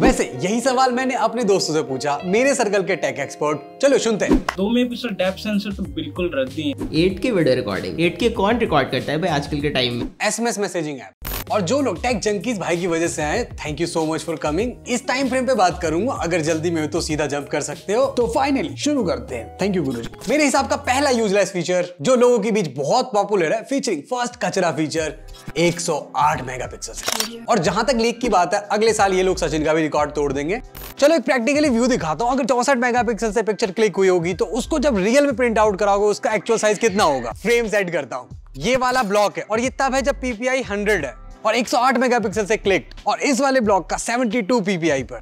वैसे यही सवाल मैंने अपने दोस्तों से पूछा मेरे सर्कल के टेक एक्सपर्ट चलो सुनते हैं दो सेंसर तो बिल्कुल रद्दी है एट के वीडियो रिकॉर्डिंग एट के कौन रिकॉर्ड करता है भाई आजकल के टाइम में एसएमएस मैसेजिंग ऐप और जो लोग टेक जंकीज भाई की वजह से आए thank you so much for coming इस टाइम फ्रेम पे बात करूंगा अगर जल्दी में हो तो सीधा जंप कर सकते हो तो फाइनली शुरू करते हैं थैंक यू गुरु मेरे हिसाब का पहला यूजलेस फीचर जो लोगों के बीच बहुत पॉपुलर है फीचरिंग फर्स्ट कचरा फीचर 108 मेगापिक्सल और जहां तक लीक की बात है अगले साल ये लोग सचिन का भी रिकॉर्ड तोड़ देंगे चलो एक प्रैक्टिकली व्यू दिखाता हूँ अगर चौसठ मेगापिक्सल से पिक्चर क्लिक हुई होगी तो उसको जब रियल में प्रिंट आउट कराओगे उसका एक्चुअल साइज कितना होगा फ्रेम सेट करता हूँ ये वाला ब्लॉक है और ये तब है जब पीपीआई हंड्रेड है और 108 मेगापिक्सल से क्लिक और इस वाले ब्लॉक का 72 ppi पर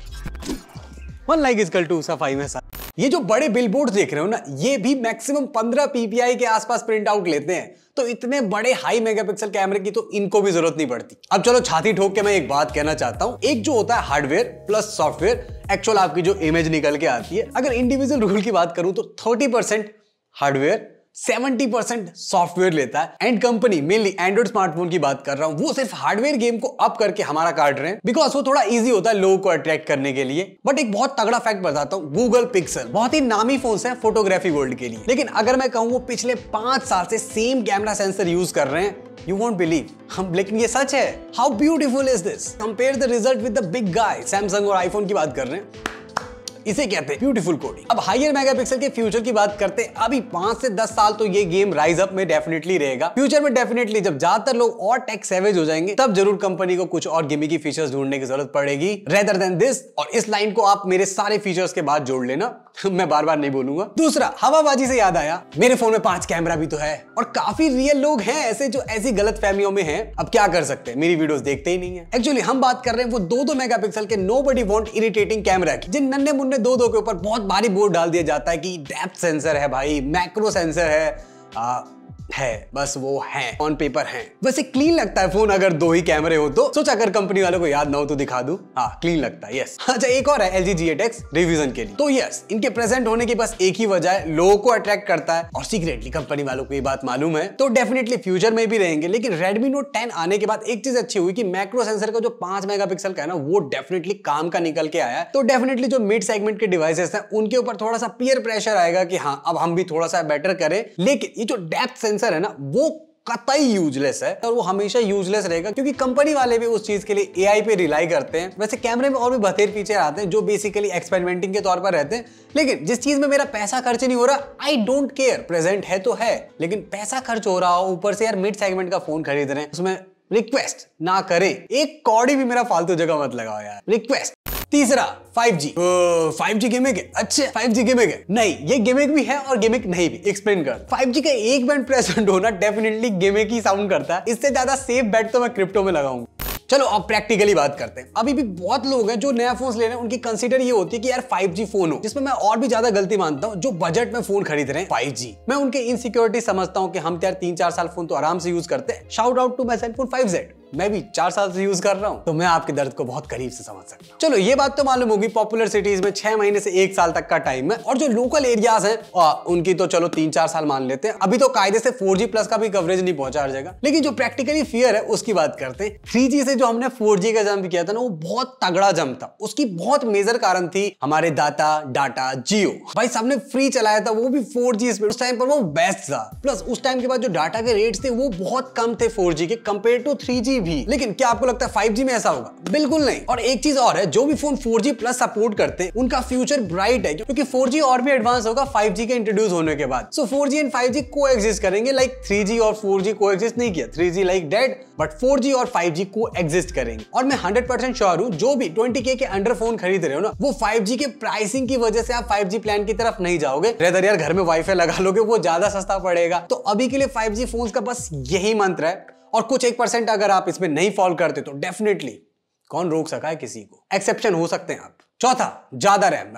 वन लाइक इज कल टू सफाई में सर ये जो बड़े बिलबोर्ड देख रहे हो ना ये भी मैक्सिमम 15 PPI के आसपास प्रिंट आउट लेते हैं तो इतने बड़े हाई मेगापिक्सल कैमरे की तो इनको भी जरूरत नहीं पड़ती अब चलो छाती ठोक के मैं एक बात कहना चाहता हूँ एक जो होता है हार्डवेयर प्लस सॉफ्टवेयर एक्चुअल आपकी जो इमेज निकल के आती है अगर इंडिविजुअल रूल की बात करूं तो थर्टी हार्डवेयर 70 परसेंट सॉफ्टवेयर लेता है and company mainly Android smartphone की बात कर रहा हूँ वो सिर्फ हार्डवेयर गेम को अप करके हमारा काट रहे हैं बिकॉज वो थोड़ा इजी होता है लोगों को अट्रैक्ट करने के लिए बट एक बहुत तगड़ा फैक्ट बताता हूँ गूगल पिक्सल बहुत ही नामी फोन है फोटोग्राफी वर्ल्ड के लिए लेकिन अगर मैं कहूँ वो पिछले पांच साल से सेम कैमरा सेंसर यूज कर रहे हैं यू वॉन्ट बिलीव हम लेकिन ये सच है how beautiful is this compare the result with the big guy Samsung और आईफोन की बात कर रहे हैं इसे कहते हैं ब्यूटीफुल कोडिंग अब हाइयर मेगापिक्सल के फ्यूचर की बात करते हैं अभी पांच से दस साल तो ये गेम राइज अप में डेफिनेटली रहेगा फ्यूचर में डेफिनेटली जब ज्यादातर लोग और टेक सेवेज हो जाएंगे तब जरूर कंपनी को कुछ और गेमी की फीचर्स ढूंढने की जरूरत पड़ेगी रेदर देन दिस और इस लाइन को आप मेरे सारे फीचर्स के बाद जोड़ लेना मैं बार बार नहीं बोलूंगा दूसरा हवाबाजी से याद आया मेरे फोन में पांच कैमरा भी तो है और काफी रियल लोग हैं ऐसे जो ऐसी गलत फहमियों में हैं अब क्या कर सकते हैं मेरी वीडियोस देखते ही नहीं है एक्चुअली हम बात कर रहे हैं वो दो दो मेगापिक्सल के nobody want irritating camera की जिन नन्हे मुन्ने अपने दो दो के ऊपर बहुत भारी बोर्ड डाल दिया जाता है कि डेप्थ सेंसर है भाई मैक्रो सेंसर है है बस वो है ऑन पेपर है वैसे क्लीन लगता है फोन अगर दो ही कैमरे हो तो सोच अगर कंपनी वालों को याद ना हो तो दिखा दू हाँ क्लीन लगता है यस अच्छा एक और है एल जी रिविजन के लिए तो यस इनके प्रेजेंट होने की बस एक ही वजह है लोगों को अट्रैक्ट करता है और सीक्रेटली कंपनी वालों को ये बात मालूम है तो डेफिनेटली फ्यूचर में भी रहेंगे लेकिन रेडमी नोट टेन आने के बाद एक चीज अच्छी हुई कि मैक्रो सेंसर का जो पांच मेगापिक्सल का है ना वो डेफिनेटली काम का निकल के आया है तो डेफिनेटली जो मिड सेगमेंट के डिवाइसेस हैं उनके ऊपर थोड़ा सा पियर प्रेशर आएगा कि हाँ अब हम भी थोड़ा सा बेटर करें लेकिन ये जो डेप्थ सेंसर सेंसर है ना वो कतई यूजलेस है और वो हमेशा यूजलेस रहेगा क्योंकि कंपनी वाले भी उस चीज के लिए एआई पे रिलाई करते हैं वैसे कैमरे में और भी बथेर फीचर आते हैं जो बेसिकली एक्सपेरिमेंटिंग के तौर पर रहते हैं लेकिन जिस चीज में मेरा पैसा खर्च नहीं हो रहा आई डोंट केयर प्रेजेंट है तो है लेकिन पैसा खर्च हो रहा हो ऊपर से यार मिड सेगमेंट का फोन खरीद रहे हैं उसमें रिक्वेस्ट ना करें एक कौड़ी भी मेरा फालतू जगह मत लगाओ यार रिक्वेस्ट तीसरा 5G ओ, 5G गिमिक है अच्छे 5G गिमिक है नहीं ये गिमिक भी है और गिमिक नहीं भी एक्सप्लेन कर 5G का एक बैंड प्रेजेंट होना डेफिनेटली गिमिक ही साउंड करता है इससे ज्यादा सेफ बैट तो मैं क्रिप्टो में लगाऊंगा चलो अब प्रैक्टिकली बात करते हैं अभी भी बहुत लोग हैं जो नया फोन ले रहे हैं उनकी कंसीडर ये होती है कि यार 5G फोन हो जिसमें मैं और भी ज्यादा गलती मानता हूँ जो बजट में फोन खरीद रहे हैं 5G मैं उनके इनसिक्योरिटी समझता हूँ कि हम तो यार तीन चार साल फोन तो आराम से यूज करते हैं shout out to my cell phone five मैं भी चार साल से यूज कर रहा हूँ तो मैं आपके दर्द को बहुत करीब से समझ सकता हूँ चलो ये बात तो मालूम होगी पॉपुलर सिटीज में छह महीने से एक साल तक का टाइम है और जो लोकल एरियाज है उनकी तो चलो तीन चार साल मान लेते हैं अभी तो कायदे से फोर प्लस का भी कवरेज नहीं पहुंचा जाएगा लेकिन जो प्रैक्टिकली फियर है उसकी बात करते हैं थ्री से जो हमने फोर का जम्प किया था ना वो बहुत तगड़ा जम्प था उसकी बहुत मेजर कारण थी हमारे दाता डाटा जियो भाई सबने फ्री चलाया था वो भी फोर जी स्पीड उस टाइम पर वो बेस्ट था प्लस उस टाइम के बाद जो डाटा के रेट थे वो बहुत कम थे फोर के कंपेयर टू थ्री भी लेकिन क्या आपको लगता है 5G में ऐसा होगा बिल्कुल नहीं और एक चीज और है जो भी फोन 4G प्लस सपोर्ट करते हैं उनका फ्यूचर ब्राइट है क्योंकि 4G और भी एडवांस होगा 5G के इंट्रोड्यूस होने के बाद सो so 4G एंड 5G को एग्जिस्ट करेंगे लाइक like 3G और 4G को एग्जिस्ट नहीं किया 3G like dead but 4G और 5G को एग्जिस्ट करेंगे और मैं हंड्रेड परसेंट श्योर हूँ जो भी ट्वेंटी के अंडर फोन खरीद रहे हो ना वो फाइव के प्राइसिंग की वजह से आप फाइव प्लान की तरफ नहीं जाओगे रेदर यार घर में वाईफाई लगा लोगे वो ज्यादा सस्ता पड़ेगा तो अभी के लिए फाइव जी फोन का बस यही मंत्र है और कुछ एक परसेंट अगर आप इसमें नहीं फॉल करते तो डेफिनेटली कौन रोक सका है किसी को एक्सेप्शन हो सकते हैं आप चौथा ज्यादा रैम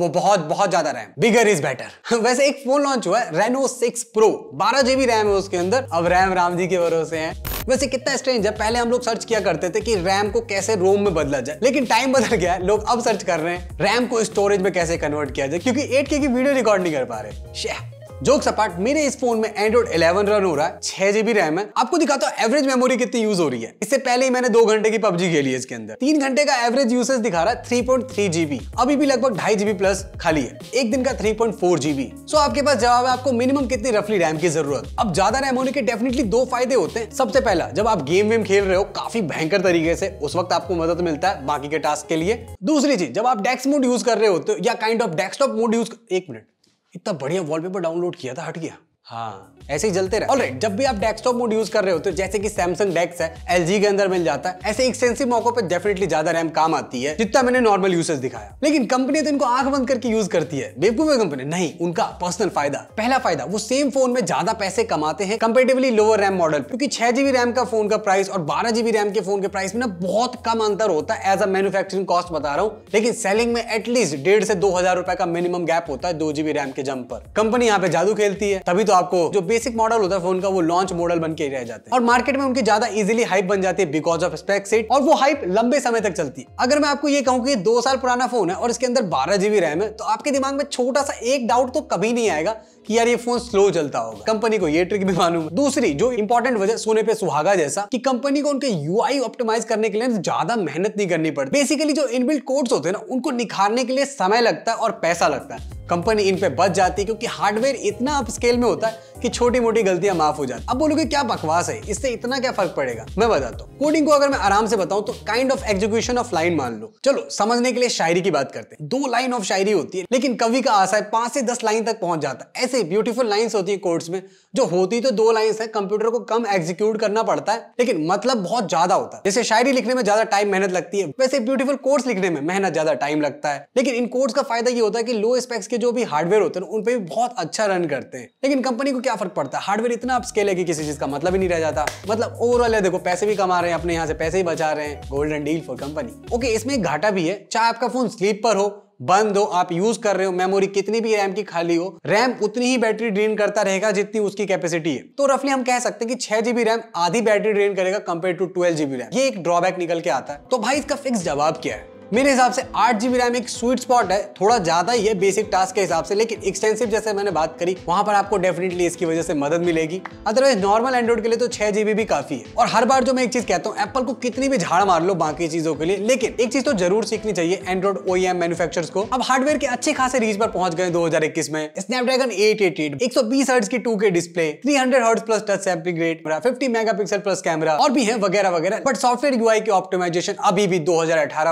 वो बहुत बहुत ज्यादा रैम बिगर इज बेटर वैसे एक फोन लॉन्च हुआ है रेनो सिक्स प्रो बारह जीबी रैम है उसके अंदर अब रैम राम जी के भरोसे हैं वैसे कितना स्ट्रेंज है पहले हम लोग सर्च किया करते थे कि रैम को कैसे रोम में बदला जाए लेकिन टाइम बदल गया है लोग अब सर्च कर रहे हैं रैम को स्टोरेज में कैसे कन्वर्ट किया जाए क्योंकि एट के की वीडियो रिकॉर्ड नहीं कर पा रहे जो सपाट मेरे इस फोन में एंड्रॉइड 11 रन हो रहा है छह जीबी रैम है आपको दिखाता हूँ एवरेज मेमोरी कितनी यूज हो रही है इससे पहले ही मैंने दो घंटे की पबजी खेली है इसके अंदर तीन घंटे का एवरेज यूसेज दिखा रहा है थ्री पॉइंट थ्री जीबी अभी भी लगभग ढाई जीबी प्लस खाली है एक दिन का three point four GB so आपके पास जवाब है आपको मिनिमम कितनी रफली रैम की जरूरत अब ज्यादा रैम होने के डेफिनेटली दो फायदे होते हैं सबसे पहला जब आप गेम वेम खेल रहे हो काफी भयंकर तरीके से उस वक्त आपको मदद मिलता है बाकी के टास्क के लिए दूसरी चीज जब आप डेस्क मोड यूज कर रहे होते हो या kind of desktop mode use एक मिनट इतना बढ़िया वॉलपेपर डाउनलोड किया था हट गया हाँ ऐसे ही जलते रहे और right, जब भी आप डेस्कटॉप मोड यूज कर रहे होते तो जैसे कि सैमसंग डेक्स है एल के अंदर मिल जाता है ऐसे एक्सटेंसिव मौकों पर डेफिनेटली ज्यादा रैम काम आती है जितना मैंने नॉर्मल यूसेज दिखाया लेकिन कंपनी तो इनको आंख बंद करके यूज करती है बेवकूफ है कंपनी नहीं उनका पर्सनल फायदा पहला फायदा वो सेम फोन में ज्यादा पैसे कमाते हैं कंपेटिवली लोअर रैम मॉडल क्योंकि छह जीबी रैम का फोन का प्राइस और बारह जीबी रैम के फोन के प्राइस में ना बहुत कम अंतर होता है एज अ मैन्युफैक्चरिंग कॉस्ट बता रहा हूँ लेकिन सेलिंग में एटलीस्ट डेढ़ से दो हजार रुपए का मिनिमम गैप होता है दो जीबी रैम के जम पर कंपनी यहाँ पे जादू खेलती है तभी तो आपको जो बेसिक मॉडल होता है फोन का वो लॉन्च मॉडल बन के रह जाते हैं और मार्केट में उनकी ज्यादा इजिली हाइप बन जाती है बिकॉज ऑफ स्पेक्स और वो हाइप लंबे समय तक चलती है अगर मैं आपको ये कहूँ की दो साल पुराना फोन है और इसके अंदर बारह जीबी रैम है तो आपके दिमाग में छोटा सा एक डाउट तो कभी नहीं आएगा कि यार ये फोन स्लो चलता होगा कंपनी को ये ट्रिक भी मालूम दूसरी जो इंपॉर्टेंट वजह सोने पे सुहागा जैसा कि कंपनी को उनके यूआई ऑप्टिमाइज करने के लिए ज्यादा मेहनत नहीं करनी पड़ती बेसिकली जो इनबिल्ट कोड्स होते हैं ना उनको निखारने के लिए समय लगता है और पैसा लगता है कंपनी इन पे बच जाती है क्योंकि हार्डवेयर इतना अप स्केल में होता है कि छोटी मोटी गलतियां माफ हो जाती अब बोलोगे क्या बकवास है इससे इतना क्या फर्क पड़ेगा मैं बताता हूँ कोडिंग को अगर मैं आराम से बताऊं तो kind of execution of line मान लो चलो समझने के लिए शायरी की बात करते हैं दो लाइन ऑफ शायरी होती है लेकिन कवि का आशा है पांच से दस लाइन तक पहुंच जाता है ऐसे ऐसी ब्यूटीफुल लाइंस होती है कोर्ट्स में जो होती तो दो लाइंस है कंप्यूटर को कम एग्जीक्यूट करना पड़ता है लेकिन मतलब बहुत ज्यादा होता है जैसे शायरी लिखने में ज्यादा टाइम मेहनत लगती है वैसे ब्यूटीफुल कोर्स लिखने में मेहनत ज्यादा टाइम लगता है लेकिन इन कोर्स का फायदा ये होता है कि लो स्पेक्स के जो भी हार्डवेयर होते हैं उन पर भी बहुत अच्छा रन करते हैं लेकिन कंपनी को क्या फर्क पड़ता है हार्डवेयर इतना स्केल है कि किसी चीज का मतलब ही नहीं रह जाता मतलब ओवरऑल है देखो पैसे भी कमा रहे हैं अपने यहाँ से पैसे ही बचा रहे हैं golden deal for company okay इसमें घाटा भी है चाहे आपका फोन स्लीप पर हो बंद हो आप यूज कर रहे हो मेमोरी कितनी भी रैम की खाली हो रैम उतनी ही बैटरी ड्रेन करता रहेगा जितनी उसकी कैपेसिटी है तो रफली हम कह सकते हैं कि छह जीबी रैम आधी बैटरी ड्रेन करेगा compare to twelve GB RAM ये एक ड्रॉबैक निकल के आता है तो भाई इसका फिक्स जवाब क्या है मेरे हिसाब से आठ जीबी रैम एक स्वीट स्पॉट है थोड़ा ज्यादा ही है बेसिक टास्क के हिसाब से लेकिन एक्सटेंसिव जैसे मैंने बात करी वहां पर आपको डेफिनेटली इसकी वजह से मदद मिलेगी अदरवाइज नॉर्मल एंड्रॉइड के लिए तो छह जीबी भी काफी है और हर बार जो मैं एक चीज कहता हूँ एप्पल को कितनी भी झाड़ मार लो बाकी चीजों के लिए लेकिन एक चीज तो जरूर सीखनी चाहिए एंड्रॉइड ओ एम को अब हार्डवेयर के अच्छे खासे रीच पर पहुंच गए दो में स्नैपड्रैगन एट एट एट एक सौ बीस की two K display three hundred hertz plus touch sampling rate fifty mega pixel plus camera और भी है वगैरह वगैरह बट सॉफ्टवेयर यूआई की ऑप्टिमाइजेशन अभी भी दो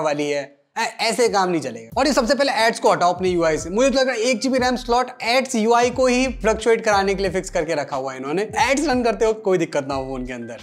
वाली है ऐसे काम नहीं चलेगा और ये सबसे पहले एड्स को हटाओ अपने यूआई से मुझे तो लग रहा है एक GB RAM slot ads UI को ही फ्लक्चुएट कराने के लिए फिक्स करके रखा हुआ है इन्होंने एड्स रन करते हो कोई दिक्कत ना हो उनके अंदर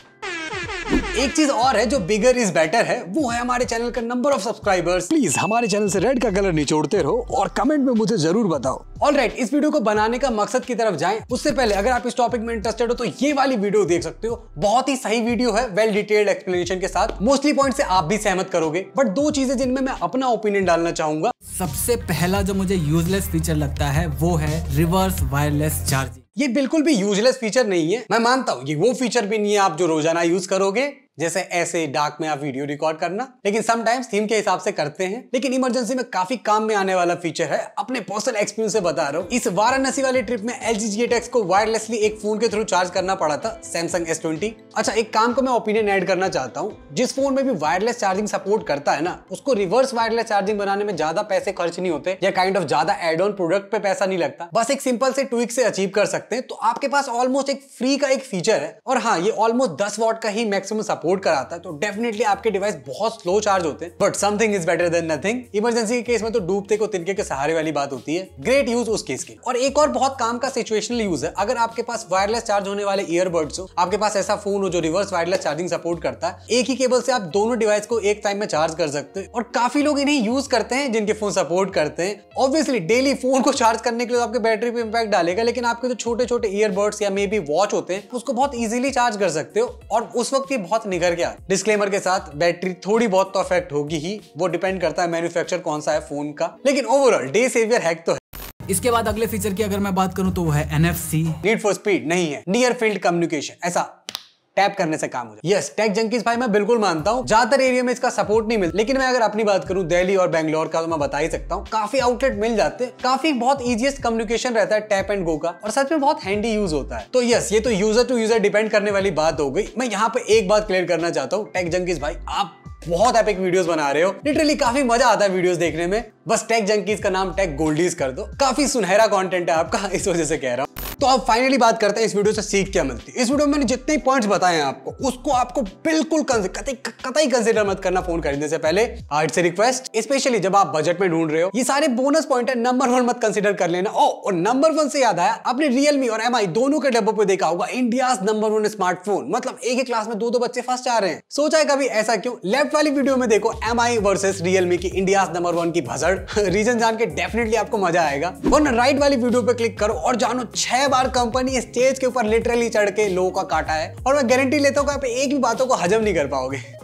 एक चीज और है जो बिगर इज बेटर है वो है हमारे चैनल का नंबर ऑफ सब्सक्राइबर्स प्लीज हमारे चैनल से रेड का कलर निचोड़ते रहो और कमेंट में मुझे जरूर बताओ ऑल right, इस वीडियो को बनाने का मकसद की तरफ जाएं उससे पहले अगर आप इस टॉपिक में इंटरेस्टेड हो तो ये वाली वीडियो देख सकते हो बहुत ही सही वीडियो है वेल डिटेल्ड एक्सप्लेनेशन के साथ मोस्टली पॉइंट से आप भी सहमत करोगे बट दो चीजें जिनमें मैं अपना ओपिनियन डालना चाहूंगा सबसे पहला जो मुझे यूजलेस फीचर लगता है वो है रिवर्स वायरलेस चार्जिंग ये बिल्कुल भी यूजलेस फीचर नहीं है मैं मानता हूँ ये वो फीचर भी नहीं है आप जो रोजाना यूज करोगे जैसे ऐसे डाक में आप वीडियो रिकॉर्ड करना लेकिन समटाइम्स थीम के हिसाब से करते हैं लेकिन इमरजेंसी में काफी काम में आने वाला फीचर है अपने पर्सनल एक्सपीरियंस से बता रहा हूँ इस वाराणसी वाले ट्रिप में एल जी को वायरलेसली एक फोन के थ्रू चार्ज करना पड़ा था सैमसंग एस अच्छा एक काम को मैं ओपिनियन एड करना चाहता हूँ जिस फोन में भी वायरलेस चार्जिंग सपोर्ट करता है ना उसको रिवर्स वायरलेस चार्जिंग बनाने में ज्यादा पैसे खर्च नहीं होते या काइंड ऑफ ज्यादा एड ऑन प्रोडक्ट पे पैसा नहीं लगता बस एक सिंपल से ट्विक से अचीव कर सकते हैं तो आपके पास ऑलमोस्ट एक फ्री का एक फीचर है और हाँ ये ऑलमोस्ट दस वॉट का ही मैक्सिमम सपोर्ट कराता है तो डेफिनेटली आपके डिवाइस बहुत स्लो चार्ज होते हैं but something is better than nothing emergency के केस में तो डूबते को तिनके के सहारे वाली बात होती है ग्रेट यूज उस केस के और एक और बहुत काम का सिचुएशनल यूज है अगर आपके पास वायरलेस चार्ज होने वाले ईयरबड्स हो आपके पास ऐसा फोन हो जो रिवर्स वायरलेस चार्जिंग सपोर्ट करता है एक ही केबल से आप दोनों डिवाइस को एक टाइम में चार्ज कर सकते हैं और काफी लोग इन्हें यूज करते हैं जिनके फोन सपोर्ट करते हैं ऑब्वियसली डेली फोन को चार्ज करने के लिए तो आपके बैटरी पे इम्पैक्ट डालेगा लेकिन आपके जो तो छोटे छोटे ईयरबड्स या मे बी वॉच होते हैं उसको बहुत ईजिली चार्ज कर सकते हो और उस वक्त ये बहुत निकल गया डिस्क्लेमर के साथ बैटरी थोड़ी बहुत तो अफेक्ट होगी ही वो डिपेंड करता है मैन्युफैक्चर कौन सा है फोन का लेकिन ओवरऑल डे सेवियर हैक तो है इसके बाद अगले फीचर की अगर मैं बात करूं तो वो है N F C need for speed नहीं है नियर फील्ड कम्युनिकेशन ऐसा टैप करने से काम हो जाए यस टेक जंकीज भाई मैं बिल्कुल मानता हूँ ज्यादातर एरिया में इसका सपोर्ट नहीं मिलता लेकिन मैं अगर अपनी बात करूँ दिल्ली और बैंगलोर का तो मैं बता ही सकता हूँ काफी आउटलेट मिल जाते हैं काफी बहुत ईजिएस्ट कम्युनिकेशन रहता है टैप एंड गो का और सच में बहुत हैंडी यूज होता है तो यस ये तो यूजर टू यूजर डिपेंड करने वाली बात हो गई मैं यहाँ पे एक बात क्लियर करना चाहता हूँ टेक जंकीज भाई आप बहुत एपिक वीडियोस बना रहे हो लिटरली काफी मजा आता है वीडियोस देखने में बस टेक जंकीज का नाम टेक गोल्डीज कर दो काफी सुनहरा कंटेंट है आपका इस वजह से कह रहा हूँ तो अब फाइनली बात करते हैं इस वीडियो से सीख क्या मिलती है इस वीडियो में मैंने जितने पॉइंट्स बताए हैं आपको उसको आपको बिल्कुल कतई कंसिडर मत करना फोन खरीदने से पहले आर्ट से रिक्वेस्ट स्पेशली जब आप बजट में ढूंढ रहे हो ये सारे बोनस पॉइंट है नंबर वन मत कंसिडर कर लेना ओ oh, और नंबर वन से याद आया आपने रियलमी और एम दोनों के डब्बों पर देखा होगा इंडिया नंबर वन स्मार्टफोन मतलब एक ही क्लास में दो दो बच्चे फर्स्ट आ रहे हैं सोचा है कभी ऐसा क्यों लेफ्ट वाली वीडियो में देखो एम आई वर्सेज रियलमी की इंडिया नंबर वन की भजड़ रीजन जान के डेफिनेटली आपको मजा आएगा और राइट वाली वीडियो पे क्लिक करो और जानो छह बार कंपनी स्टेज के ऊपर लिटरली चढ़ के लोगों का काटा है और मैं गारंटी लेता हूँ आप एक भी बातों को हजम नहीं कर पाओगे